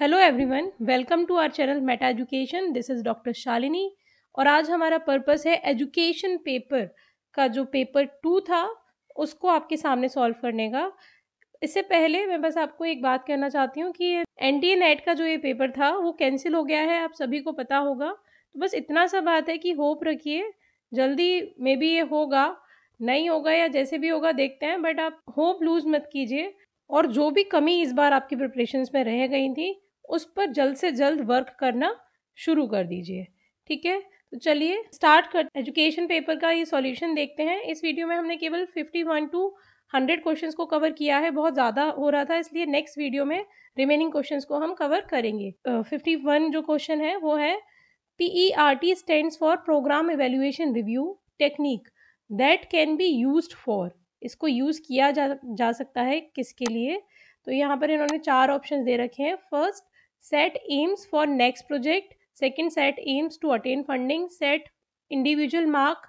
Hello everyone welcome to our channel Meta education this is doctor Shalini और आज हमारा purpose है एजुकेशन पेपर का जो पेपर टू था उसको आपके सामने सॉल्व करने का इससे पहले मैं बस आपको एक बात कहना चाहती हूँ कि एन टी नेट का जो ये पेपर था वो कैंसिल हो गया है आप सभी को पता होगा तो बस इतना सा बात है कि होप रखिए जल्दी मे बी ये होगा नहीं होगा या जैसे भी होगा देखते हैं बट आप होप लूज़ मत कीजिए और जो भी कमी इस बार आपकी प्रिपरेशंस में रह गई थी उस पर जल्द से जल्द वर्क करना शुरू कर दीजिए ठीक है तो चलिए स्टार्ट कर एजुकेशन पेपर का ये सॉल्यूशन देखते हैं इस वीडियो में हमने केवल 51 टू 100 क्वेश्चंस को कवर किया है बहुत ज़्यादा हो रहा था इसलिए नेक्स्ट वीडियो में रिमेनिंग क्वेश्चंस को हम कवर करेंगे फिफ्टी uh, जो क्वेश्चन है वो है P E R T stand for program evaluation review technique that can be use for इसको यूज़ किया जा जा सकता है किसके लिए तो यहाँ पर इन्होंने चार ऑप्शन दे रखे हैं first set aims for next project second set aims to attain funding set individual mark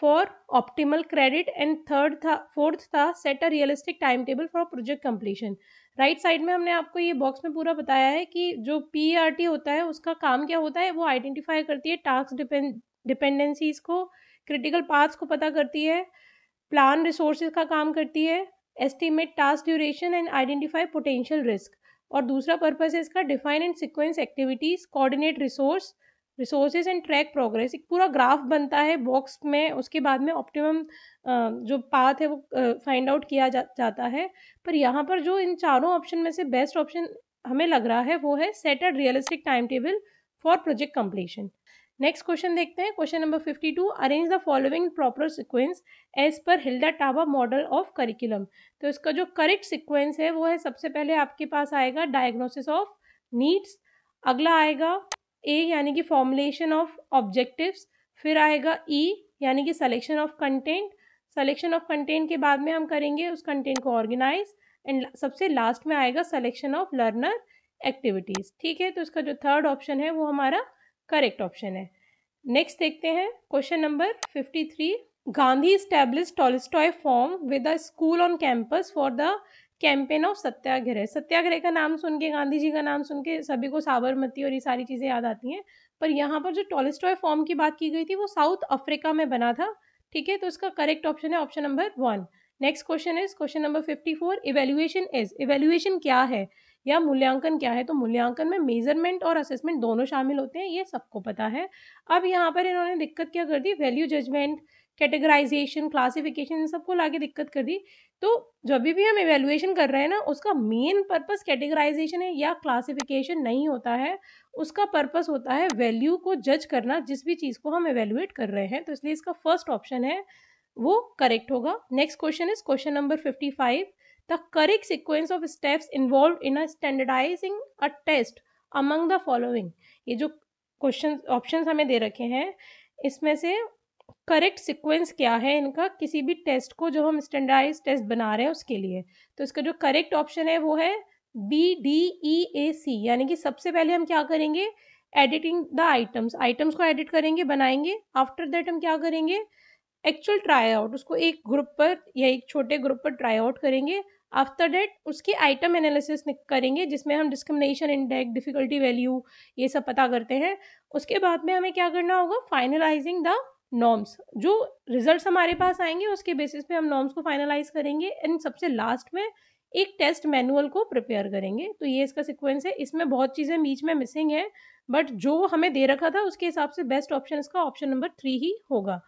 for optimal credit and third था फोर्थ था set a realistic time table for project completion right side में हमने आपको ये box में पूरा बताया है कि जो पी e होता है उसका काम क्या होता है वो आइडेंटिफाई करती है टास्क डिपेंडेंसीज को क्रिटिकल पाथ्स को पता करती है प्लान रिसोर्सेज का काम करती है estimate task duration and identify potential risk और दूसरा पर्पज है इसका define and sequence activities coordinate resource resources and track progress एक पूरा ग्राफ बनता है बॉक्स में उसके बाद में ऑप्टिमम जो पाथ है वो फाइंड आउट किया जा, जाता है पर यहाँ पर जो इन चारों ऑप्शन में से बेस्ट ऑप्शन हमें लग रहा है वो है set a realistic time table for project completion next question देखते हैं question number fifty two arrange the following proper sequence as per Hilda Taba model of curriculum तो इसका जो करेक्ट सिक्वेंस है वो है सबसे पहले आपके पास आएगा डायग्नोसिस ऑफ नीड्स अगला आएगा ए यानी कि फॉर्मुलेशन ऑफ ऑब्जेक्टिव्स फिर आएगा ई e, यानी कि selection of content selection of content के बाद में हम करेंगे उस कंटेंट को ऑर्गेनाइज एंड सबसे लास्ट में आएगा सलेक्शन ऑफ लर्नर एक्टिविटीज़ ठीक है तो इसका जो थर्ड ऑप्शन है वो हमारा करेक्ट ऑप्शन है नेक्स्ट देखते हैं question number fifty three Gandhi establish Tolstoy farm with a school on campus for the campaign of satyagraha satyagraha का नाम सुन के गांधी जी का नाम सुन के सभी को साबरमती और ये सारी चीज़ें याद आती हैं पर यहाँ पर जो टॉलिस्टॉय फॉर्म की बात की गई थी वो साउथ अफ्रीका में बना था ठीक है तो इसका करेक्ट ऑप्शन है option number one next question is question number fifty four evaluation is evaluation क्या है या मूल्यांकन क्या है तो मूल्यांकन में मेजरमेंट और असेसमेंट दोनों शामिल होते हैं ये सबको पता है अब यहाँ पर इन्होंने दिक्कत क्या कर दी वैल्यू जजमेंट कैटेगराइजेशन क्लासिफिकेशन इन सबको लाके दिक्कत कर दी तो जब भी हम एवेल्युएशन कर रहे हैं ना उसका मेन पर्पस कैटेगराइजेशन है या क्लासिफिकेशन नहीं होता है उसका पर्पस होता है वैल्यू को जज करना जिस भी चीज़ को हम एवेल्युएट कर रहे हैं तो इसलिए इसका फर्स्ट ऑप्शन है वो करेक्ट होगा next question is question number fifty five the correct sequence of steps involve in a standardizing a test among the following ये जो क्वेश्चन ऑप्शन हमें दे रखे हैं इसमें से करेक्ट सिक्वेंस क्या है इनका किसी भी टेस्ट को जो हम स्टैंडर्डाइज टेस्ट बना रहे हैं उसके लिए तो इसका जो करेक्ट ऑप्शन है वो है बी डी ई ए सी यानी कि सबसे पहले हम क्या करेंगे एडिटिंग द आइटम्स आइटम्स को एडिट करेंगे बनाएंगे आफ्टर दैट हम क्या करेंगे एक्चुअल ट्राई आउट उसको एक ग्रुप पर या एक छोटे ग्रुप पर ट्राई आउट करेंगे आफ्टर डेट उसकी आइटम एनालिसिस करेंगे जिसमें हम डिस्क्रिमिनेशन इंडेक्स डिफ़िकल्टी वैल्यू ये सब पता करते हैं उसके बाद में हमें क्या करना होगा फाइनलाइजिंग द नॉर्म्स जो रिजल्ट्स हमारे पास आएंगे उसके बेसिस पे हम नॉर्म्स को फाइनलाइज करेंगे एंड सबसे लास्ट में एक टेस्ट मैनुअल को प्रिपेयर करेंगे तो ये इसका सिक्वेंस है इसमें बहुत चीज़ें बीच में मिसिंग है बट जो हमें दे रखा था उसके हिसाब से बेस्ट ऑप्शन इसका ऑप्शन नंबर थ्री ही होगा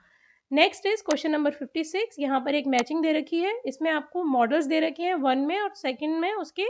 next is question number fifty six यहाँ पर एक मैचिंग दे रखी है इसमें आपको मॉडल्स दे रखे हैं वन में और सेकंड में उसके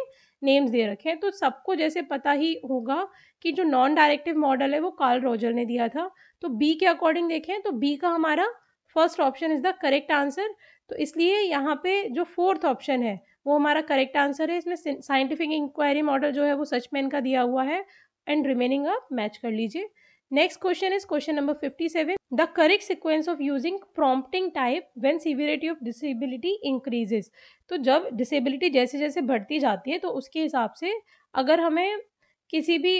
नेम्स दे रखे हैं तो सबको जैसे पता ही होगा कि जो नॉन डायरेक्टिव मॉडल है वो कार्ल रोजर ने दिया था तो बी के अकॉर्डिंग देखें तो बी का हमारा first option is the correct answer तो इसलिए यहाँ पे जो फोर्थ ऑप्शन है वो हमारा करेक्ट आंसर है इसमें साइंटिफिक इंक्वायरी मॉडल जो है वो सचमैन का दिया हुआ है एंड रिमेनिंग आप मैच कर लीजिए Next question is question number 57. The correct sequence of using prompting type when severity of disability increases. तो जब disability जैसे जैसे बढ़ती जाती है तो उसके हिसाब से अगर हमें किसी भी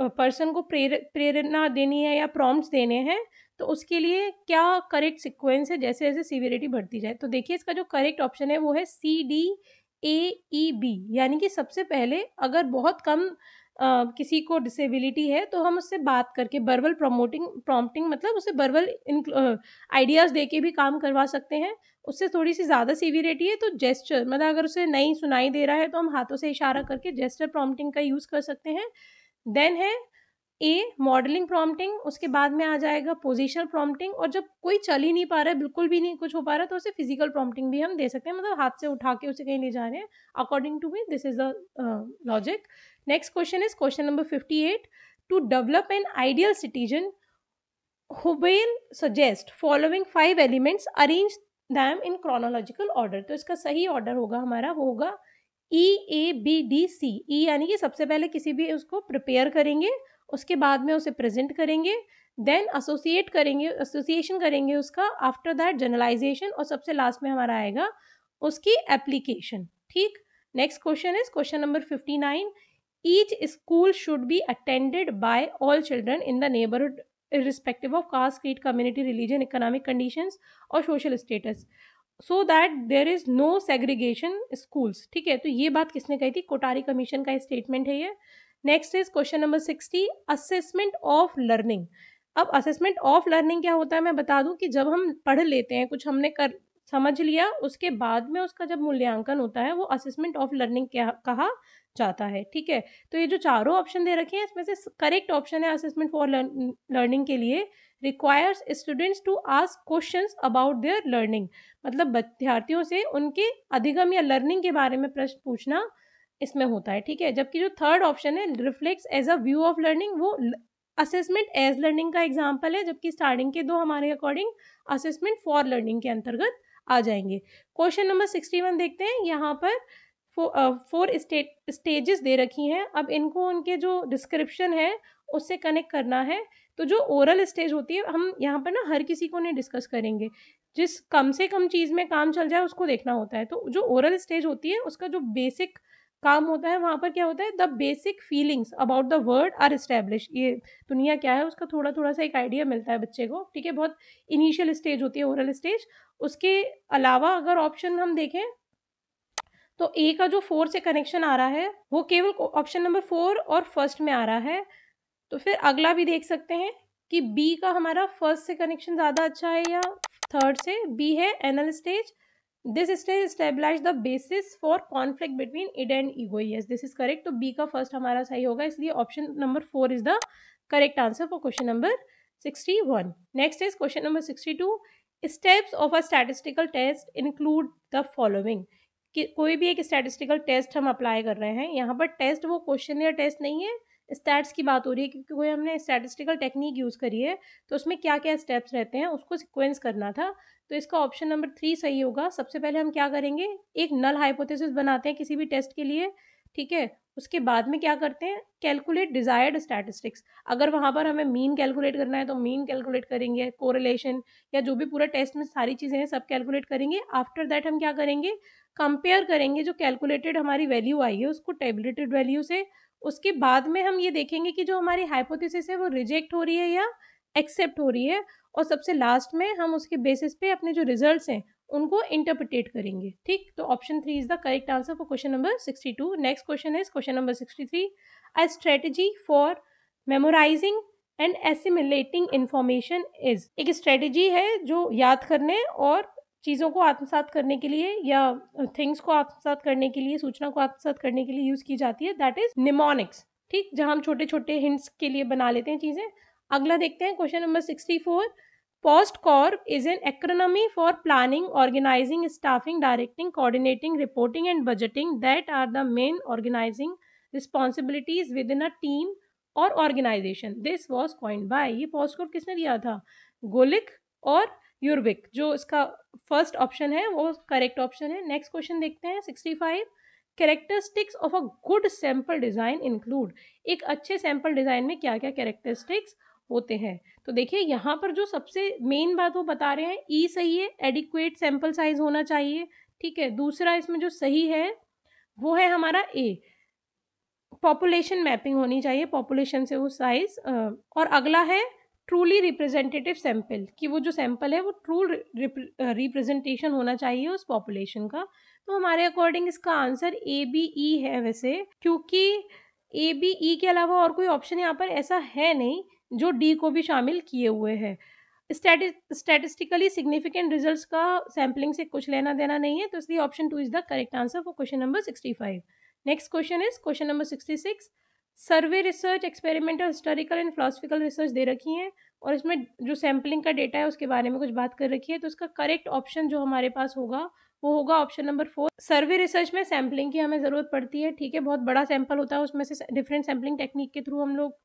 पर्सन को प्रेर प्रेरणा देनी है या प्रॉम्प्ट देने हैं तो उसके लिए क्या करेक्ट सिक्वेंस है जैसे जैसे सीवियरिटी बढ़ती जाए तो देखिए इसका जो करेक्ट ऑप्शन है वो है C D A E B यानी कि सबसे पहले अगर बहुत कम किसी को डिसेबिलिटी है तो हम उससे बात करके बर्बल प्रमोटिंग प्रॉम्प्टिंग मतलब उसे बर्बल आइडियाज़ दे के भी काम करवा सकते हैं उससे थोड़ी सी ज़्यादा सीवियरिटी है तो जेस्चर मतलब अगर उसे नहीं सुनाई दे रहा है तो हम हाथों से इशारा करके जेस्चर प्रॉम्प्टिंग का यूज़ कर सकते हैं देन है ए मॉडलिंग प्रॉम्प्टिंग उसके बाद में आ जाएगा पोजिशनल प्रॉम्प्टिंग और जब कोई चल ही नहीं पा रहा है बिल्कुल भी नहीं कुछ हो पा रहा तो उसे फिजिकल प्रॉम्प्टिंग भी हम दे सकते हैं मतलब हाथ से उठा के उसे कहीं ले जा रहे हैं according to me this is the logic next question is question number fifty eight to develop an ideal citizen Hubel suggest following five elements arrange them in chronological order तो इसका सही ऑर्डर होगा हमारा वो होगा ई ए बी डी सी ई यानी कि सबसे पहले किसी भी उसको प्रिपेयर करेंगे उसके बाद में उसे प्रेजेंट करेंगे देन एसोसिएट करेंगे एसोसिएशन करेंगे उसका आफ्टर दैट जर्नलाइजेशन और सबसे लास्ट में हमारा आएगा उसकी एप्लीकेशन ठीक next question is question number fifty nine each school should be attended by all children in the neighbourhood respective of caste creed community religion economic condition और social status so that there is no segregation schools ठीक है तो ये बात किसने कही थी Kotari commission का स्टेटमेंट है ये next is question number sixty assessment of learning अब असेसमेंट ऑफ लर्निंग क्या होता है मैं बता दूं कि जब हम पढ़ लेते हैं कुछ हमने कर समझ लिया उसके बाद में उसका जब मूल्यांकन होता है वो असेसमेंट ऑफ लर्निंग कहा जाता है ठीक है तो ये जो चारों ऑप्शन दे रखे हैं इसमें से करेक्ट ऑप्शन है असेसमेंट फॉर लर्निंग के लिए requires students to ask questions about their learning मतलब विद्यार्थियों से उनके अधिगम या लर्निंग के बारे में प्रश्न पूछना इसमें होता है ठीक है जबकि जो थर्ड ऑप्शन है reflects as a view of learning वो असेसमेंट एज लर्निंग का एग्जाम्पल है जबकि स्टार्टिंग के दो हमारे अकॉर्डिंग असेसमेंट फॉर लर्निंग के अंतर्गत आ जाएंगे क्वेश्चन नंबर सिक्सटी वन देखते हैं यहाँ पर फोर स्टेट स्टेजेस दे रखी हैं अब इनको उनके जो डिस्क्रिप्शन है उससे कनेक्ट करना है तो जो ओरल स्टेज होती है हम यहाँ पर ना हर किसी को नहीं डिस्कस करेंगे जिस कम से कम चीज़ में काम चल जाए उसको देखना होता है तो जो ओरल स्टेज होती है उसका जो बेसिक काम होता है वहाँ पर क्या होता है the basic feelings about the word are establish ये दुनिया क्या है उसका थोड़ा थोड़ा सा एक आइडिया मिलता है बच्चे को ठीक है बहुत इनिशियल स्टेज होती है ओरल स्टेज उसके अलावा अगर ऑप्शन हम देखें तो ए का जो फोर से कनेक्शन आ रहा है वो केवल ऑप्शन नंबर फोर और फर्स्ट में आ रहा है तो फिर अगला भी देख सकते हैं कि बी का हमारा फर्स्ट से कनेक्शन ज़्यादा अच्छा है या थर्ड से बी है anal stage this stage stabilize the basis for conflict between id and ego yes this is correct तो बी का फर्स्ट हमारा सही होगा इसलिए option number four is the correct answer for question number sixty one next is question number sixty two steps of a statistical test include the following कि कोई भी एक स्टैटिस्टिकल टेस्ट हम अप्लाई कर रहे हैं यहाँ पर टेस्ट वो क्वेश्चन या टेस्ट नहीं है स्टैट्स की बात हो रही है क्योंकि कोई हमने स्टैटिस्टिकल टेक्निक यूज़ करी है तो उसमें क्या क्या स्टेप्स रहते हैं उसको सिक्वेंस करना था तो इसका ऑप्शन नंबर थ्री सही होगा सबसे पहले हम क्या करेंगे एक नल हाइपोथेसिस बनाते हैं किसी भी टेस्ट के लिए ठीक है उसके बाद में क्या करते हैं कैलकुलेट डिजायर्ड स्टैटिस्टिक्स अगर वहाँ पर हमें मीन कैलकुलेट करना है तो मीन कैलकुलेट करेंगे कोरिलेशन या जो भी पूरा टेस्ट में सारी चीज़ें हैं सब कैलकुलेट करेंगे आफ्टर दैट हम क्या करेंगे कंपेयर करेंगे जो कैलकुलेटेड हमारी वैल्यू आई है उसको टेबलेटेड वैल्यू से उसके बाद में हम ये देखेंगे कि जो हमारी हाइपोथेसिस है वो रिजेक्ट हो रही है या एक्सेप्ट हो रही है और सबसे लास्ट में हम उसके बेसिस पे अपने जो रिजल्ट्स हैं उनको इंटरप्रिटेट करेंगे ठीक तो option three is the correct answer for question number sixty two next question is question number sixty three a strategy for memorizing and assimilating information is एक स्ट्रेटजी है जो याद करने और चीज़ों को आत्मसात करने के लिए या थिंग्स को आत्मसात करने के लिए सूचना को आत्मसात करने के लिए यूज़ की जाती है दैट इज़ निमोनिक्स ठीक जहाँ हम छोटे छोटे हिंट्स के लिए बना लेते हैं चीज़ें अगला देखते हैं question number sixty four POSDCORB is an acronym for planning organizing staffing directing coordinating reporting and budgeting that are the main organizing responsibilities within a team or organization this was coined by ये POSDCORB किसने दिया था गोलिक और यूरविक जो इसका first option है वो correct option है नेक्स्ट क्वेश्चन देखते हैं sixty five characteristics of a good sample design include एक अच्छे सैम्पल डिज़ाइन में क्या क्या कैरेक्टरिस्टिक्स होते हैं तो देखिए यहाँ पर जो सबसे मेन बात वो बता रहे हैं ई e सही है एडिक्वेट सैम्पल साइज होना चाहिए ठीक है दूसरा इसमें जो सही है वो है हमारा ए पॉपुलेशन मैपिंग होनी चाहिए पॉपुलेशन से वो साइज और अगला है ट्रूली रिप्रेजेंटेटिव सैंपल कि वो जो सैंपल है वो ट्रू रिप्रेजेंटेशन होना चाहिए उस पॉपुलेशन का तो हमारे अकॉर्डिंग इसका आंसर ए बी ई है वैसे क्योंकि ए बी ई के अलावा और कोई ऑप्शन यहाँ पर ऐसा है नहीं जो डी को भी शामिल किए हुए हैं स्टैटिस्टिकली सिग्निफिकेंट रिजल्ट्स का सैम्पलिंग से कुछ लेना देना नहीं है तो इसलिए option two is the correct answer for question number sixty five next question is question number sixty six survey research experimental historical and philosophical research दे रखी है और इसमें जो सैम्पलिंग का डेटा है उसके बारे में कुछ बात कर रखी है तो उसका करेक्ट ऑप्शन जो हमारे पास होगा वो होगा option number four survey research में सैम्पलिंग की हमें ज़रूरत पड़ती है ठीक है बहुत बड़ा सैंपल होता है उसमें से डिफरेंट सैम्पलिंग टेक्निक के थ्रू हम लोग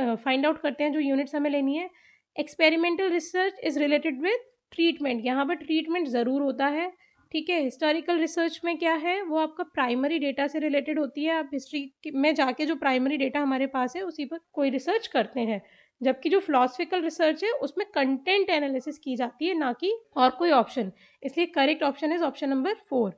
फाइंड आउट करते हैं जो यूनिट्स हमें लेनी है experimental research is related with treatment यहाँ पर ट्रीटमेंट ज़रूर होता है ठीक है हिस्टोरिकल रिसर्च में क्या है वो आपका प्राइमरी डेटा से रिलेटेड होती है आप हिस्ट्री में जाके जो प्राइमरी डेटा हमारे पास है उसी पर कोई रिसर्च करते हैं जबकि जो फिलोसफिकल रिसर्च है उसमें कंटेंट एनालिसिस की जाती है ना कि और कोई ऑप्शन इसलिए correct option is option number four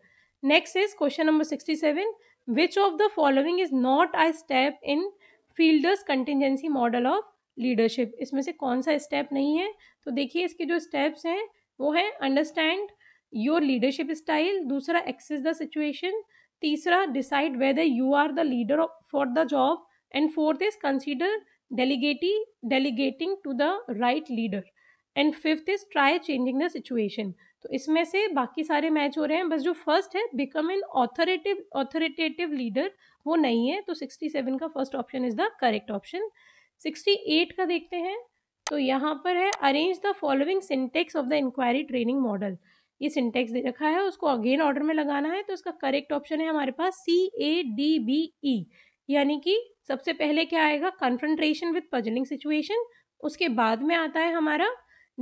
next is question number sixty seven which of the following is not a step in Fiedler's contingency model of leadership इसमें से कौन सा स्टेप नहीं है तो देखिए इसके जो स्टेप्स हैं वो है अंडरस्टैंड योर लीडरशिप स्टाइल दूसरा एक्सेस द सिचुएशन तीसरा decide whether you are the leader for the job and fourth is consider delegate delegating to the right leader and fifth is try changing the situation तो इसमें से बाकी सारे match हो रहे हैं बस जो फर्स्ट है become an authoritative authoritative leader वो नहीं है तो 67 का first option is the correct option 68 का देखते हैं तो यहाँ पर है arrange the following syntax of the inquiry training model ये सिंटेक्स दे रखा है उसको अगेन ऑर्डर में लगाना है तो इसका करेक्ट ऑप्शन है हमारे पास सी ए डी बी ई यानी कि सबसे पहले क्या आएगा कन्फ्रंट्रेशन विद पजलिंग सिचुएशन उसके बाद में आता है हमारा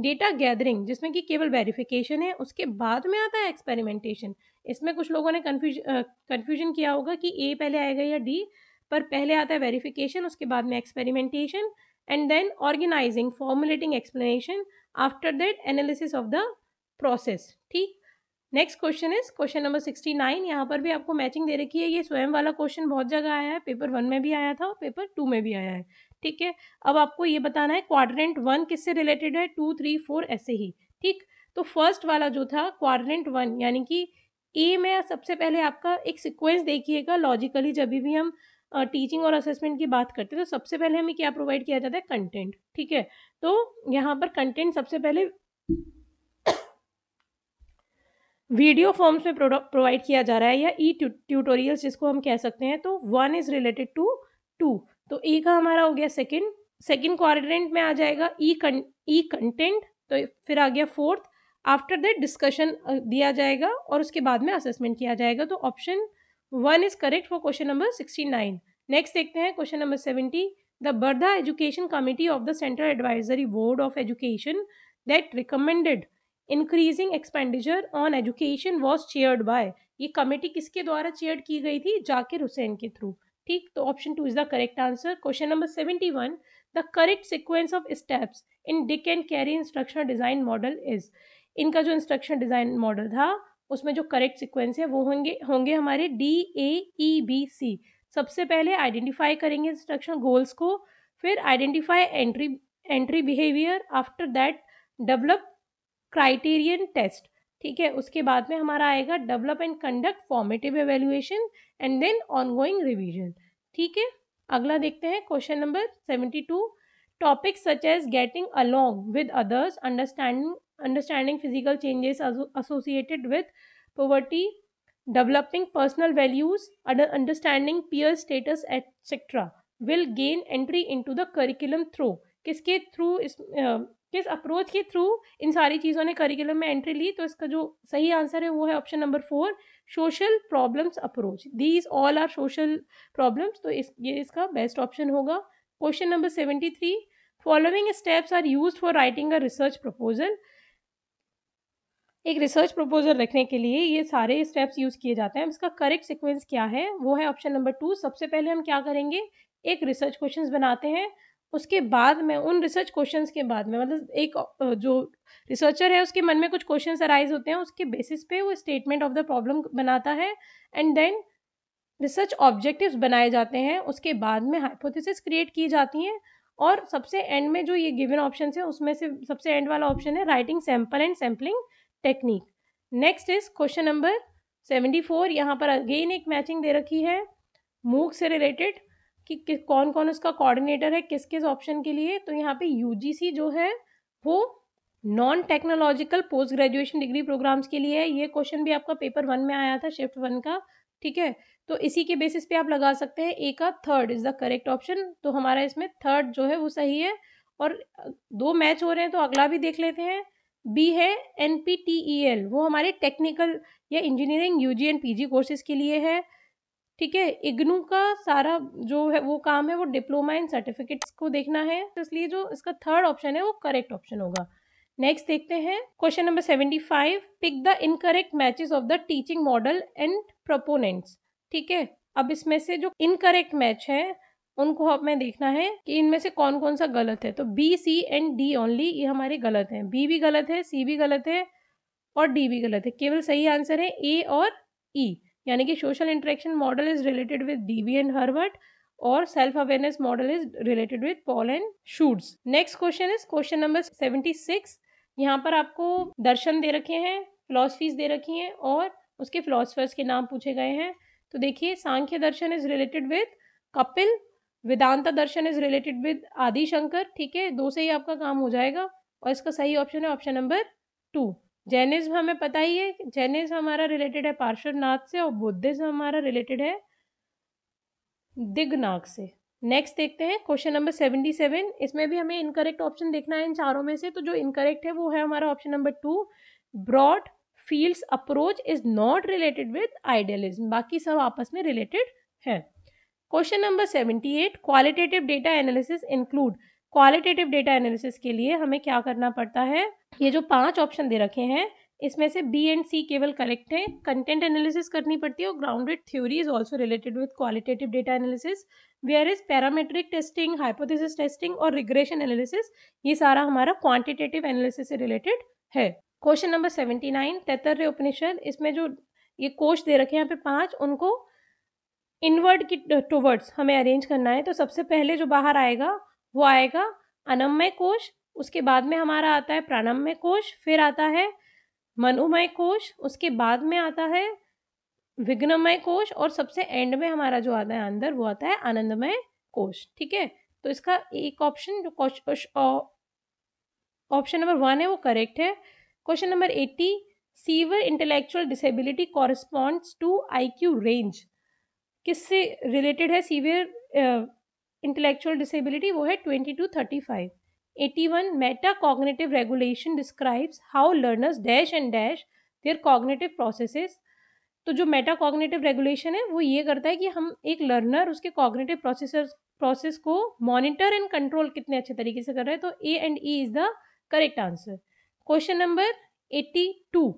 डेटा गैदरिंग जिसमें कि केवल वेरिफिकेशन है उसके बाद में आता है एक्सपेरिमेंटेशन इसमें कुछ लोगों ने कन्फ्यूज कन्फ्यूजन किया होगा कि ए पहले आएगा या डी पर पहले आता है वेरिफिकेशन उसके बाद में experimentation and then organising formulating explanation after that analysis of the process ठीक next question is question number sixty nine यहाँ पर भी आपको मैचिंग दे रखी है ये स्वयं वाला क्वेश्चन बहुत जगह आया है पेपर वन में भी आया था और पेपर टू में भी आया है ठीक है अब आपको ये बताना है क्वाड्रेंट वन किससे रिलेटेड है टू थ्री फोर ऐसे ही ठीक तो फर्स्ट वाला जो था क्वाड्रेंट वन यानी कि ए में सबसे पहले आपका एक सिक्वेंस देखिएगा लॉजिकली जब भी हम टीचिंग और असेसमेंट की बात करते हैं तो सबसे पहले हमें क्या प्रोवाइड किया जाता है कंटेंट ठीक है तो यहाँ पर कंटेंट सबसे पहले वीडियो फॉर्म्स में प्रोवाइड किया जा रहा है या ई e ट्यूटोरियल्स जिसको हम कह सकते हैं तो one is related to two तो ए का हमारा हो गया सेकेंड सेकेंड क्वारेंट में आ जाएगा ई ई कंटेंट तो फिर आ गया फोर्थ आफ्टर दैट डिस्कशन दिया जाएगा और उसके बाद में असेसमेंट किया जाएगा तो option one is correct for question number sixty nine next देखते हैं question number seventy the Wardha education committee of the central advisory board of education that recommended increasing expenditure on education was chaired by ये कमेटी किसके द्वारा chair की गई थी जाकिर हुसैन के थ्रू ठीक तो option two is the correct answer question number seventy one the correct sequence of steps in Dick and Carey instructional design model is इनका जो इंस्ट्रक्शन डिज़ाइन मॉडल था उसमें जो करेक्ट सिक्वेंस है वो होंगे होंगे हमारे D A E B C सबसे पहले आइडेंटिफाई करेंगे इंस्ट्रक्शन गोल्स को फिर identify entry entry behaviour after that develop criterion test ठीक है उसके बाद में हमारा आएगा develop and conduct formative evaluation and then ongoing revision ठीक है अगला देखते हैं question number seventy two topics such as getting along with others understanding understanding physical changes associated associated poverty developing personal values understanding peer status etcetera will gain entry into the curriculum through किसके through इस uh, किस approach के through इन सारी चीज़ों ने curriculum में entry ली तो इसका जो सही आंसर है वो है option number four social problems approach these all are social problems तो इस ये इसका बेस्ट ऑप्शन होगा question number seventy three following steps are use for writing a research proposal एक रिसर्च प्रपोजल रखने के लिए ये सारे स्टेप्स यूज़ किए जाते हैं इसका करेक्ट सिक्वेंस क्या है वो है ऑप्शन नंबर टू सबसे पहले हम क्या करेंगे एक रिसर्च क्वेश्चन बनाते हैं उसके बाद में उन रिसर्च क्वेश्चंस के बाद में मतलब एक जो रिसर्चर है उसके मन में कुछ क्वेश्चंस अराइज होते हैं उसके बेसिस पे वो स्टेटमेंट ऑफ द प्रॉब्लम बनाता है एंड देन रिसर्च ऑब्जेक्टिव्स बनाए जाते हैं उसके बाद में हाइपोथेसिस क्रिएट की जाती हैं और सबसे एंड में जो ये गिवन ऑप्शन है उसमें से सबसे एंड वाला ऑप्शन है writing sample and sampling technique next is question number seventy four यहाँ पर अगेन एक मैचिंग दे रखी है मूक से रिलेटेड कि, कि कौन कौन उसका कोऑर्डिनेटर है किस किस ऑप्शन के लिए तो यहाँ पे यूजीसी जो है वो non technological post graduation degree programmes के लिए है ये क्वेश्चन भी आपका पेपर वन में आया था शिफ्ट वन का ठीक है तो इसी के बेसिस पे आप लगा सकते हैं ए का third is the correct option तो हमारा इसमें थर्ड जो है वो सही है और दो मैच हो रहे हैं तो अगला भी देख लेते हैं बी है N P T E L वो हमारे टेक्निकल या engineering U G and P G courses के लिए है ठीक है इग्नू का सारा जो है वो काम है वो डिप्लोमा इन सर्टिफिकेट्स को देखना है तो इसलिए जो इसका थर्ड ऑप्शन है वो करेक्ट ऑप्शन होगा नेक्स्ट देखते हैं question number seventy five pick the incorrect matches of the teaching model and proponents ठीक है अब इसमें से जो इनकरेक्ट मैच है उनको हमें देखना है कि इनमें से कौन कौन सा गलत है तो B C and D only ये हमारे गलत हैं बी भी गलत है सी भी गलत है और डी भी गलत है केवल सही आंसर है ए और ई e. यानी कि social interaction model is related with DB and Herbert और self awareness model is related with Paul and Schutz next question is question number seventy six यहाँ पर आपको दर्शन दे रखे हैं फिलोसफीज दे रखी हैं और उसके फिलोसफर्स के नाम पूछे गए हैं तो देखिए Sankhya Darshan is related with Kapil Vedanta Darshan is related with Adi Shankar ठीक है दो से ही आपका काम हो जाएगा और इसका सही ऑप्शन है ऑप्शन नंबर टू जैनिज्म हमें पता ही है जैनिज्म हमारा रिलेटेड है पार्श्वनाथ से और बुद्धिज्म हमारा रिलेटेड है दिग्नाग से नेक्स्ट देखते हैं क्वेश्चन नंबर सेवेंटी सेवन इसमें भी हमें इनकरेक्ट ऑप्शन देखना है इन चारों में से तो जो इनकरेक्ट है वो है हमारा option number two broad fields approach is not related with idealism बाकी सब आपस में रिलेटेड है question number seventy eight qualitative data analysis include qualitative data analysis के लिए हमें क्या करना पड़ता है ये जो पांच ऑप्शन दे रखे हैं इसमें से बी एंड सी केवल करेक्ट है कंटेंट एनालिसिस करनी पड़ती है और grounded theory is also related with qualitative data analysis where is parametric testing hypothesis testing और रिग्रेशन एनालिसिस ये सारा हमारा क्वांटिटेटिव एनालिसिस से रिलेटेड है question number seventy nine Taittiriya Upanishad इसमें जो ये कोश दे रखे हैं यहाँ पे पाँच उनको इनवर्ड की टूवर्ड्स हमें अरेंज करना है तो सबसे पहले जो बाहर आएगा वो आएगा अनमय कोश उसके बाद में हमारा आता है प्राणमय कोश फिर आता है मनोमय कोश उसके बाद में आता है विघ्नमय कोश और सबसे एंड में हमारा जो आता है अंदर वो आता है आनंदमय कोश ठीक है तो इसका एक ऑप्शन जो ऑप्शन नंबर वन है वो करेक्ट है question number eighty severe intellectual disability corresponds to I Q range किससे रिलेटेड है सीवियर इंटेलेक्चुअल डिसेबिलिटी वो है twenty to thirty five eighty one meta cognitive regulation describes how learners dash and dash their cognitive processes तो जो Meta cognitive regulation है वो ये करता है कि हम एक लर्नर उसके कॉग्नेटिव प्रोसेसर प्रोसेस को मॉनिटर एंड कंट्रोल कितने अच्छे तरीके से कर रहे हैं तो A and E is the correct answer question number eighty two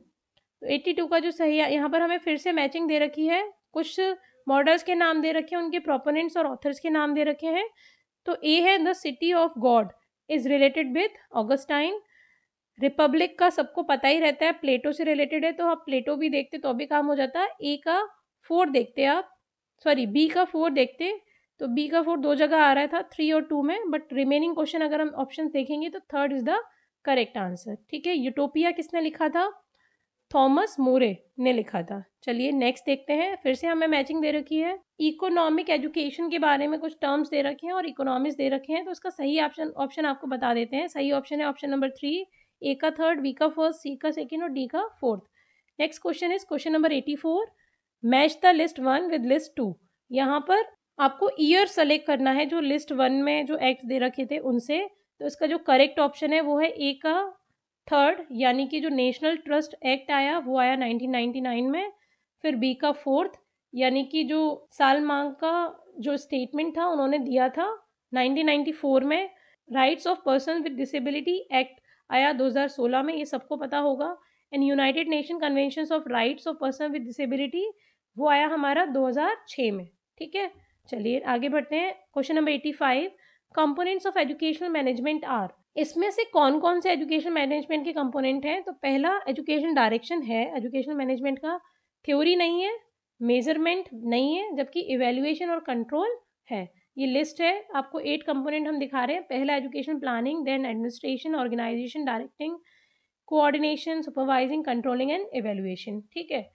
तो एट्टी टू का जो सही यहाँ पर हमें फिर से मैचिंग दे रखी है कुछ मॉडल्स के नाम दे रखे हैं उनके प्रोपोनेंट्स और ऑथर्स के नाम दे रखे हैं तो ए है the city of God is related with Augustine republic का सबको पता ही रहता है प्लेटो से रिलेटेड है तो आप प्लेटो भी देखते तो अभी काम हो जाता है ए का फोर देखते आप सॉरी बी का फोर देखते तो बी का फोर दो जगह आ रहा था थ्री और टू में बट रिमेनिंग क्वेश्चन अगर हम ऑप्शन देखेंगे तो third is the correct answer ठीक है यूटोपिया किसने लिखा था थॉमस मोरे ने लिखा था चलिए नेक्स्ट देखते हैं फिर से हमें मैचिंग दे रखी है इकोनॉमिक एजुकेशन के बारे में कुछ टर्म्स दे रखे हैं और इकोनॉमिक्स दे रखे हैं तो उसका सही ऑप्शन ऑप्शन आपको बता देते हैं सही ऑप्शन है ऑप्शन नंबर थ्री ए का थर्ड बी का फर्स्ट सी का सेकेंड और डी का fourth next question is question number eighty four match the list one with list two यहाँ पर आपको ईयर सेलेक्ट करना है जो लिस्ट वन में जो एक्ट दे रखे थे उनसे तो इसका जो करेक्ट ऑप्शन है वो है ए का थर्ड यानी कि जो नेशनल ट्रस्ट एक्ट आया वो आया 1999 में फिर बी का फोर्थ यानी कि जो साल मांग का जो स्टेटमेंट था उन्होंने दिया था 1994 में rights of person with disability act आया 2016 में ये सबको पता होगा and united nation convention of rights of person with disability वो आया हमारा 2006 में ठीक है चलिए आगे बढ़ते हैं question number 85 components of educational management are इसमें से कौन कौन से एजुकेशन मैनेजमेंट के कंपोनेंट हैं तो पहला एजुकेशन डायरेक्शन है एजुकेशन मैनेजमेंट का थ्योरी नहीं है मेजरमेंट नहीं है जबकि इवेल्युएशन और कंट्रोल है ये लिस्ट है आपको एट कंपोनेंट हम दिखा रहे हैं पहला education planning then administration organisation directing coordination supervising controlling and evaluation ठीक है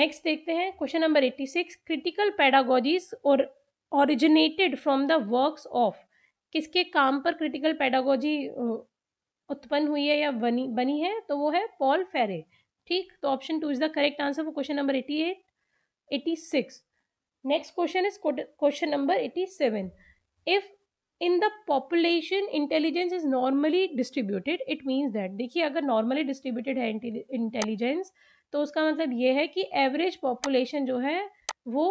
नेक्स्ट देखते हैं question number eighty six critical pedagogies are originated from the works of किसके काम पर क्रिटिकल पैडागोजी उत्पन्न हुई है या बनी बनी है तो वो है पॉल फेरे ठीक तो option two is the correct answer for question number eighty eight eighty six next question is question number eighty seven if in the population intelligence is normally distributed it means that देखिए अगर normally distributed है intelligence तो उसका मतलब ये है कि average population जो है वो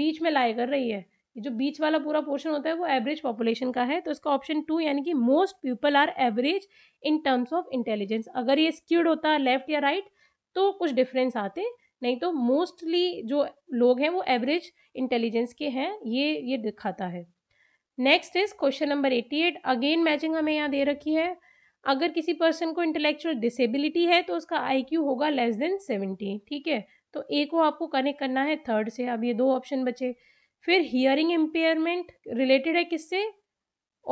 बीच में लाए कर रही है जो बीच वाला पूरा पोर्शन होता है वो एवरेज पॉपुलेशन का है तो इसका ऑप्शन टू यानी कि most people are average in terms of intelligence अगर ये स्क्यूड होता लेफ्ट या राइट right, तो कुछ डिफरेंस आते नहीं तो मोस्टली जो लोग हैं वो एवरेज इंटेलिजेंस के हैं ये ये दिखाता है next is question number eighty eight again matching हमें यहाँ दे रखी है अगर किसी पर्सन को इंटेलेक्चुअल डिसेबिलिटी है तो उसका आई होगा लेस देन सेवेंटी ठीक है तो ए को आपको कनेक्ट करना है थर्ड से अब ये दो ऑप्शन बचे फिर हियरिंग इम्पेयरमेंट रिलेटेड है किससे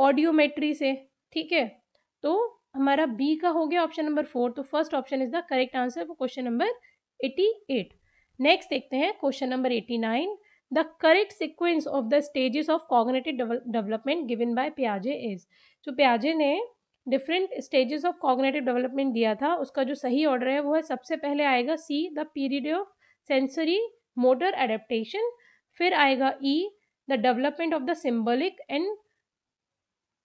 ऑडियोमेट्री से ठीक है तो हमारा बी का हो गया ऑप्शन नंबर फोर तो first option is the correct answer for question number eighty eight next देखते हैं question number eighty nine the correct sequence of the stages of cognitive development given by प्याजे is तो प्याजे ने different stages of cognitive development दिया था उसका जो सही ऑर्डर है वो है सबसे पहले आएगा C the period of sensory motor adaptation फिर आएगा E the development of the symbolic and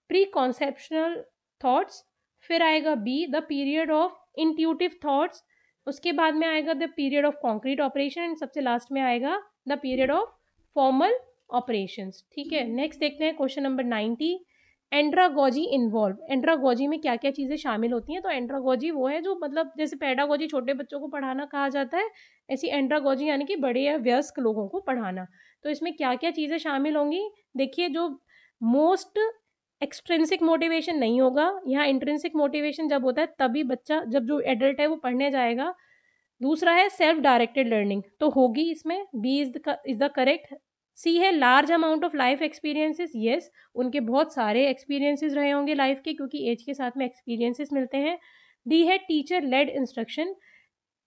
pre conceptional thoughts फिर आएगा B the period of intuitive thoughts उसके बाद में आएगा the period of concrete operation and सबसे लास्ट में आएगा the period of formal operations ठीक है नेक्स्ट हम्म। देखते हैं question number ninety andragogy involve andragogy में क्या क्या चीज़ें शामिल होती हैं तो एंड्रागोजी वो है जो मतलब जैसे पैडागोजी छोटे बच्चों को पढ़ाना कहा जाता है ऐसी एंड्रागोजी यानी कि बड़े या व्यस्क लोगों को पढ़ाना तो इसमें क्या क्या चीज़ें शामिल होंगी देखिए जो मोस्ट एक्सट्रेंसिक मोटिवेशन नहीं होगा यहाँ इंट्रेंसिक मोटिवेशन जब होता है तभी बच्चा जब जो एडल्ट है वो पढ़ने जाएगा दूसरा है सेल्फ डायरेक्टेड लर्निंग तो होगी इसमें B is is the correct C है large amount of life experiences yes उनके बहुत सारे एक्सपीरियंसेस रहे होंगे लाइफ के क्योंकि एज के साथ में एक्सपीरियंसेस मिलते हैं डी है टीचर लेड इंस्ट्रक्शन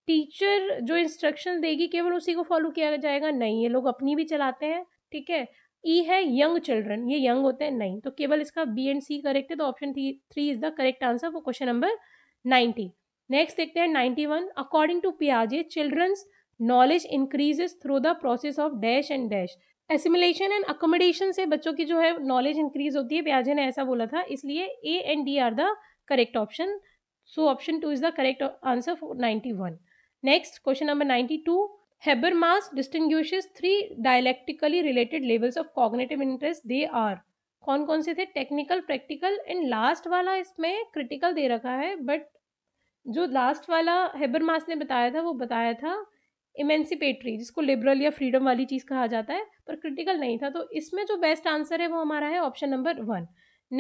टीचर जो इंस्ट्रक्शन देगी केवल उसी को फॉलो किया जाएगा नहीं ये लोग अपनी भी चलाते हैं ठीक है ई e है यंग चिल्ड्रन ये यंग होते हैं नहीं तो केवल इसका बी एंड सी करेक्ट है तो option three is the correct answer वो क्वेश्चन नंबर नाइन्टी नेक्स्ट देखते हैं नाइन्टी वन अकॉर्डिंग टू पियाजे children's knowledge increases through the process of dash and dash assimilation and accommodation से बच्चों की जो है नॉलेज इंक्रीज होती है प्याजे ने ऐसा बोला था इसलिए A and D are the correct option so option two is the correct answer for ninety one next question number ninety two Habermas distinguish three dialectically related levels of cognitive interest they are कौन कौन से थे technical practical and last वाला इसमें critical दे रखा है but जो last वाला हैबर मास ने बताया था वो बताया था इमेंसिपेटरी जिसको लिबरल या फ्रीडम वाली चीज़ कहा जाता है पर क्रिटिकल नहीं था तो इसमें जो बेस्ट आंसर है वो हमारा है ऑप्शन नंबर वन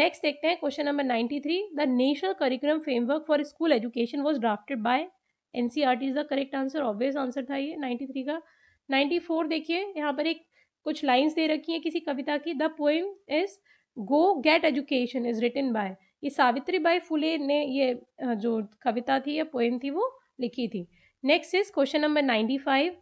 नेक्स्ट देखते हैं question number ninety three the national curriculum framework for school education was drafted by N C R T is the correct answer obvious answer था ये नाइन्टी थ्री का ninety four देखिए यहाँ पर एक कुछ लाइन्स दे रखी हैं किसी कविता की the poem is go get education is written by ये सावित्री बाई फुले ने ये जो कविता थी या पोएम थी वो लिखी थी next is question number ninety five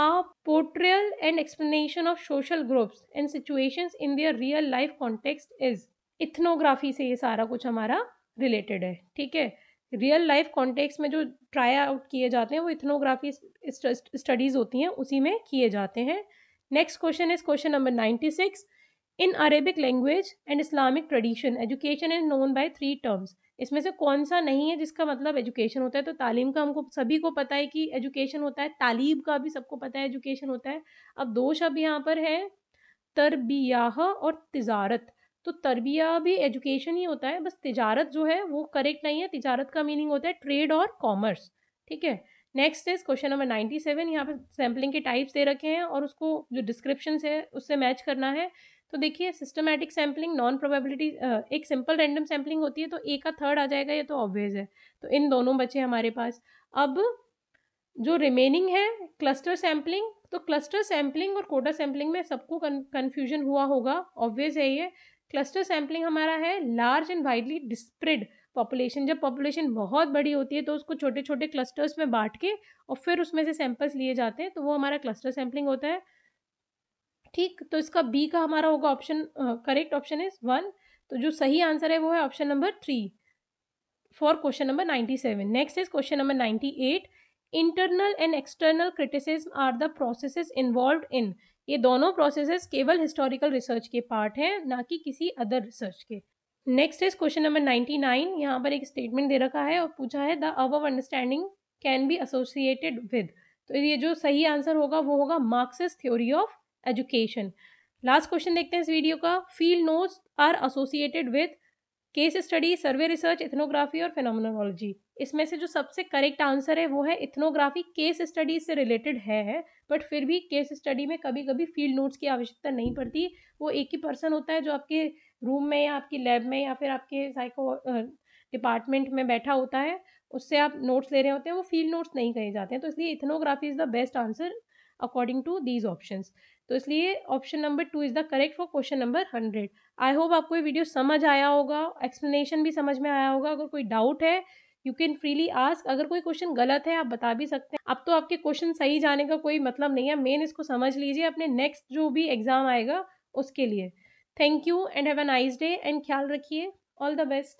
a portrayal and explanation of social groups and situation in their real life context is ethnography से ये सारा कुछ हमारा रिलेटेड है ठीक है रियल लाइफ कॉन्टेक्स्ट में जो ट्राई आउट किए जाते हैं वो इथनोग्राफी स्टडीज होती हैं उसी में किए जाते हैं next question is question number ninety six in Arabic language and Islamic tradition education is known by three terms इसमें से कौन सा नहीं है जिसका मतलब एजुकेशन होता है तो तालीम का हमको सभी को पता है कि एजुकेशन होता है तालीब का भी सबको पता है एजुकेशन होता है अब दो शब्द यहाँ पर है तरबिया और तजारत तो तरबिया भी एजुकेशन ही होता है बस तजारत जो है वो करेक्ट नहीं है तजारत का मीनिंग होता है ट्रेड और कॉमर्स ठीक है next is question number ninety seven यहाँ पर सैम्पलिंग के टाइप्स दे रखे हैं और उसको जो डिस्क्रिप्शन है उससे मैच करना है तो देखिए सिस्टमैटिक सैम्पलिंग नॉन प्रोबेबिलिटी एक सिंपल रैंडम सैम्पलिंग होती है तो ए का थर्ड आ जाएगा ये तो ऑब्वियस है तो इन दोनों बचे हमारे पास अब जो रिमेनिंग है क्लस्टर सैम्पलिंग तो क्लस्टर सैम्पलिंग और कोटा सैम्पलिंग में सबको कन्फ्यूजन हुआ होगा ऑब्वियस है ये क्लस्टर सैम्पलिंग हमारा है large and widely dispread population जब पॉपुलेशन बहुत बड़ी होती है तो उसको छोटे छोटे क्लस्टर्स में बांट के और फिर उसमें से सैंपल्स लिए जाते हैं तो वो हमारा क्लस्टर सैम्पलिंग होता है ठीक तो इसका बी का हमारा होगा option correct option is one तो जो सही आंसर है वो है option number three for question number ninety seven next is question number ninety eight internal and external criticism are the process involve in ये दोनों प्रोसेसेस केवल हिस्टोरिकल रिसर्च के पार्ट हैं ना कि किसी अदर रिसर्च के next is question number ninety nine यहाँ पर एक स्टेटमेंट दे रखा है और पूछा है the of understanding can be associated with तो ये जो सही आंसर होगा वो होगा Marxist theory of education last question देखते हैं इस वीडियो का field notes are associated with case study survey research ethnography और फिनोमिनोलॉजी इसमें से जो सबसे करेक्ट आंसर है वो है इथनोग्राफी केस स्टडी से रिलेटेड है, है बट फिर भी केस स्टडी में कभी कभी फील्ड नोट्स की आवश्यकता नहीं पड़ती वो एक ही पर्सन होता है जो आपके रूम में या आपकी लैब में या फिर आपके साइको डिपार्टमेंट में बैठा होता है उससे आप नोट्स ले रहे होते हैं वो फील्ड नोट्स नहीं कहे जाते हैं तो इसलिए ethnography is the best answer according to these options तो इसलिए option number two is the correct for question number hundred I hope आपको ये वीडियो समझ आया होगा एक्सप्लेनेशन भी समझ में आया होगा अगर कोई डाउट है यू कैन फ्रीली आस्क अगर कोई क्वेश्चन गलत है आप बता भी सकते हैं अब तो आपके क्वेश्चन सही जाने का कोई मतलब नहीं है मेन इसको समझ लीजिए अपने नेक्स्ट जो भी एग्ज़ाम आएगा उसके लिए thank you and have a nice day and ख्याल रखिए ऑल द बेस्ट